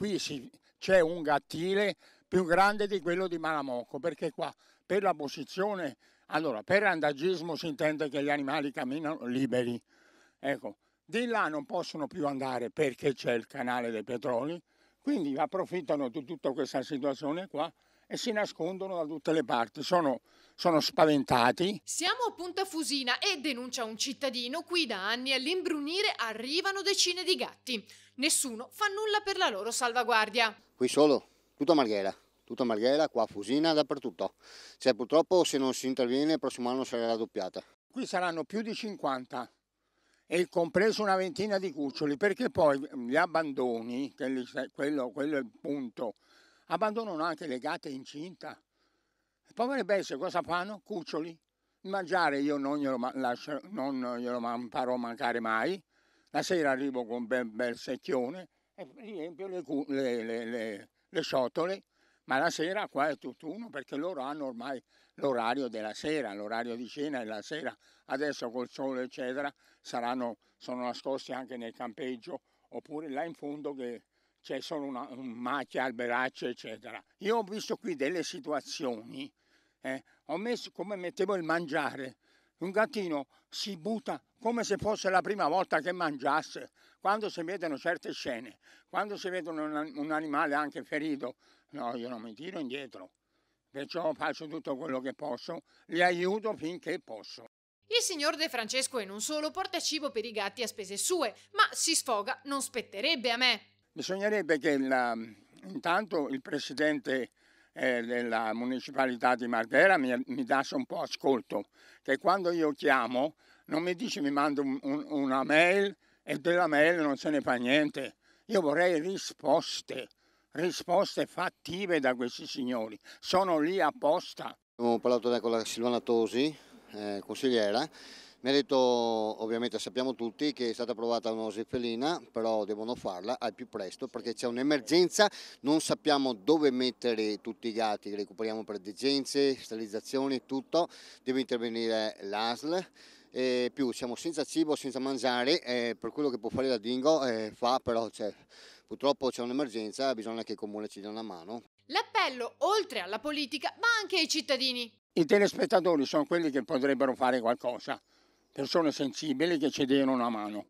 qui si, c'è un gattile più grande di quello di Malamocco, perché qua per la posizione, allora per andagismo si intende che gli animali camminano liberi, ecco, di là non possono più andare perché c'è il canale dei petroli, quindi approfittano di tutta questa situazione qua e si nascondono da tutte le parti. Sono, sono spaventati. Siamo a Punta Fusina e denuncia un cittadino, qui da anni all'imbrunire arrivano decine di gatti. Nessuno fa nulla per la loro salvaguardia. Qui solo, tutta Marghera, tutta Marghera, qua Fusina, dappertutto. Cioè purtroppo se non si interviene il prossimo anno sarà raddoppiata. Qui saranno più di 50 e compreso una ventina di cuccioli, perché poi gli abbandoni, quello, quello è il punto, abbandonano anche le gatte incinta. Le povere bestie cosa fanno? Cuccioli. mangiare io non glielo, lascio, non glielo farò mancare mai. La sera arrivo con un bel, bel secchione e riempio le, le, le, le ciotole ma la sera qua è tutt'uno perché loro hanno ormai l'orario della sera, l'orario di cena è la sera, adesso col sole eccetera saranno, sono nascosti anche nel campeggio oppure là in fondo che c'è solo una, un macchia, alberacce, eccetera. Io ho visto qui delle situazioni, eh, ho messo come mettevo il mangiare, un gattino si butta come se fosse la prima volta che mangiasse, quando si vedono certe scene, quando si vedono un, un animale anche ferito, no, io non mi tiro indietro, perciò faccio tutto quello che posso, li aiuto finché posso. Il signor De Francesco e non solo porta cibo per i gatti a spese sue, ma si sfoga, non spetterebbe a me. Bisognerebbe che la, intanto il presidente eh, della municipalità di Marghera mi, mi dasse un po' ascolto, che quando io chiamo non mi dice mi manda un, un, una mail e della mail non se ne fa niente. Io vorrei risposte, risposte fattive da questi signori. Sono lì apposta. Abbiamo parlato con la Silvana Tosi, eh, consigliera, mi ha detto, ovviamente sappiamo tutti, che è stata approvata una osifellina, però devono farla al più presto perché c'è un'emergenza, non sappiamo dove mettere tutti i gatti, recuperiamo per degenze, sterilizzazioni, tutto, deve intervenire l'ASL. E più siamo senza cibo, senza mangiare, eh, per quello che può fare la Dingo eh, fa, però cioè, purtroppo c'è un'emergenza, bisogna che il comune ci dia una mano. L'appello oltre alla politica ma anche ai cittadini. I telespettatori sono quelli che potrebbero fare qualcosa persone sensibili che ci diano una mano.